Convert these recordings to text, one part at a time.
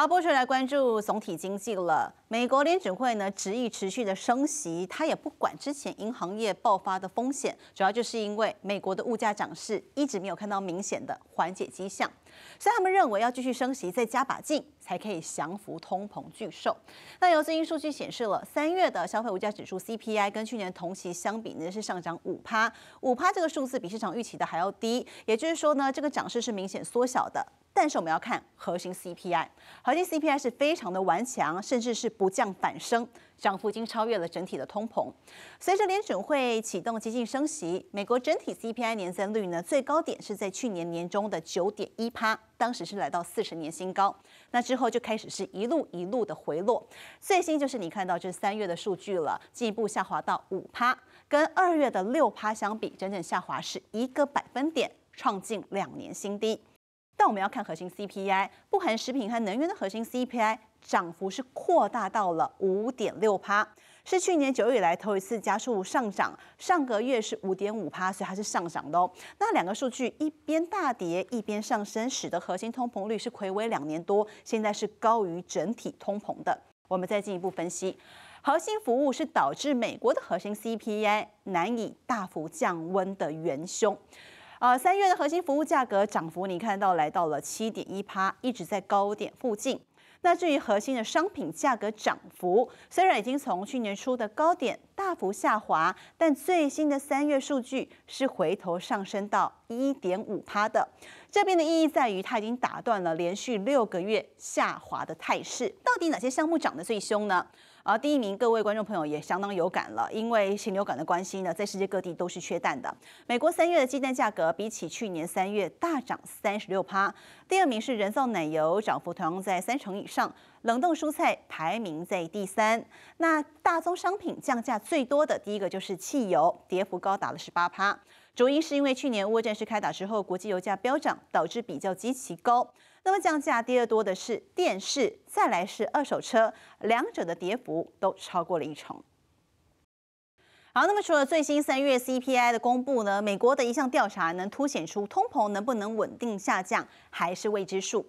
好，波播来关注总体经济了。美国联储会呢执意持续的升息，它也不管之前银行业爆发的风险，主要就是因为美国的物价涨势一直没有看到明显的缓解迹象，所以他们认为要继续升息再加把劲，才可以降服通膨巨兽。那由最新数据显示了，三月的消费物价指数 CPI 跟去年同期相比呢是上涨五趴，五趴这个数字比市场预期的还要低，也就是说呢这个涨势是明显缩小的。但是我们要看核心 CPI，核心 CPI 是非常的顽强，甚至是不降反升，涨幅已经超越了整体的通膨。随着联准会启动激进升息，美国整体 CPI 年增率呢最高点是在去年年中的九点一趴，当时是来到四十年新高。那之后就开始是一路一路的回落，最新就是你看到这三月的数据了，进一步下滑到五趴，跟二月的六趴相比，整整下滑是一个百分点，创近两年新低。但我们要看核心 CPI，不含食品和能源的核心 CPI 涨幅是扩大到了五点六帕，是去年九月以来头一次加速上涨。上个月是五点五帕，所以它是上涨的哦。那两个数据一边大跌，一边上升，使得核心通膨率是回违两年多，现在是高于整体通膨的。我们再进一步分析，核心服务是导致美国的核心 CPI 难以大幅降温的元凶。呃，三月的核心服务价格涨幅，你看到来到了七点一趴，一直在高点附近。那至于核心的商品价格涨幅，虽然已经从去年初的高点大幅下滑，但最新的三月数据是回头上升到一点五趴的。这边的意义在于，它已经打断了连续六个月下滑的态势。到底哪些项目涨得最凶呢？而第一名，各位观众朋友也相当有感了，因为禽流感的关系呢，在世界各地都是缺蛋的。美国三月的鸡蛋价格比起去年三月大涨三十六趴。第二名是人造奶油，涨幅同样在三成以上。冷冻蔬菜排名在第三。那大宗商品降价最多的第一个就是汽油，跌幅高达了十八趴。主因是因为去年俄乌战事开打之后，国际油价飙涨，导致比较极其高。那么降价跌得多的是电视，再来是二手车，两者的跌幅都超过了一成。好，那么除了最新三月 CPI 的公布呢，美国的一项调查能凸显出通膨能不能稳定下降还是未知数。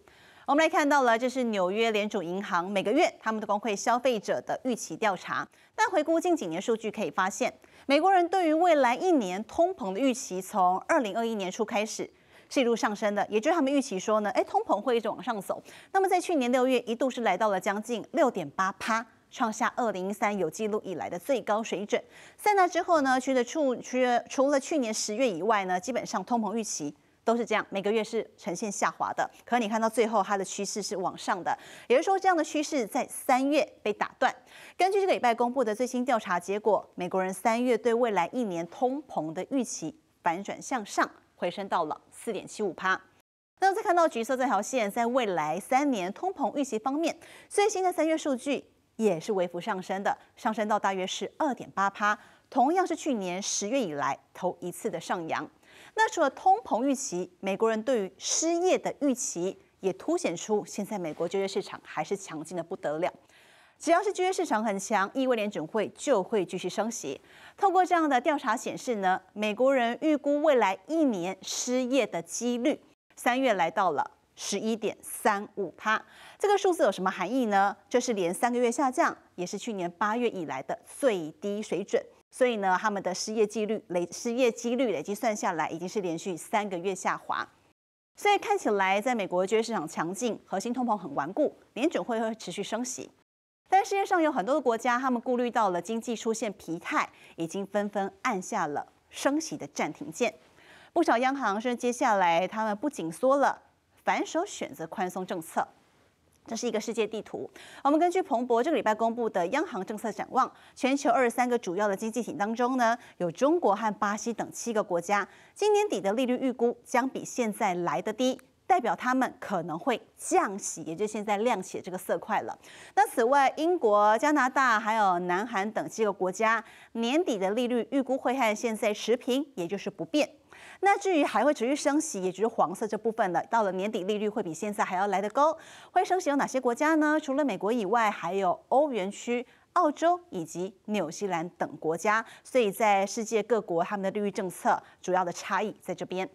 我们来看到了，这是纽约联储银行每个月他们的公会消费者的预期调查。但回顾近几年数据，可以发现，美国人对于未来一年通膨的预期，从二零二一年初开始是一路上升的，也就是他们预期说呢，哎，通膨会一直往上走。那么在去年六月，一度是来到了将近六点八趴。创下二零一三有记录以来的最高水准。在那之后呢，除了除去除了去年十月以外呢，基本上通膨预期。都是这样，每个月是呈现下滑的。可你看到最后，它的趋势是往上的。也就是说，这样的趋势在三月被打断。根据这个礼拜公布的最新调查结果，美国人三月对未来一年通膨的预期反转向上，回升到了四点七五帕。那再看到橘色这条线，在未来三年通膨预期方面，最新的三月数据也是微幅上升的，上升到大约是二点八帕，同样是去年十月以来头一次的上扬。那除了通膨预期，美国人对于失业的预期也凸显出，现在美国就业市场还是强劲的不得了。只要是就业市场很强，意味联准会就会继续升息。透过这样的调查显示呢，美国人预估未来一年失业的几率，三月来到了十一点三五趴。这个数字有什么含义呢？这是连三个月下降，也是去年八月以来的最低水准。所以呢，他们的失业几率累失业几率累计算下来已经是连续三个月下滑。所以看起来，在美国就业市场强劲、核心通膨很顽固、联准会会持续升息，但世界上有很多的国家，他们顾虑到了经济出现疲态，已经纷纷按下了升息的暂停键。不少央行甚至接下来他们不紧缩了，反手选择宽松政策。这是一个世界地图。我们根据彭博这个礼拜公布的央行政策展望，全球二十三个主要的经济体当中呢，有中国和巴西等七个国家，今年底的利率预估将比现在来的低。代表他们可能会降息，也就现在亮起这个色块了。那此外，英国、加拿大还有南韩等几个国家，年底的利率预估会和现在持平，也就是不变。那至于还会持续升息，也就是黄色这部分的，到了年底利率会比现在还要来得高，会升息有哪些国家呢？除了美国以外，还有欧元区、澳洲以及纽西兰等国家。所以在世界各国他们的利率政策主要的差异在这边。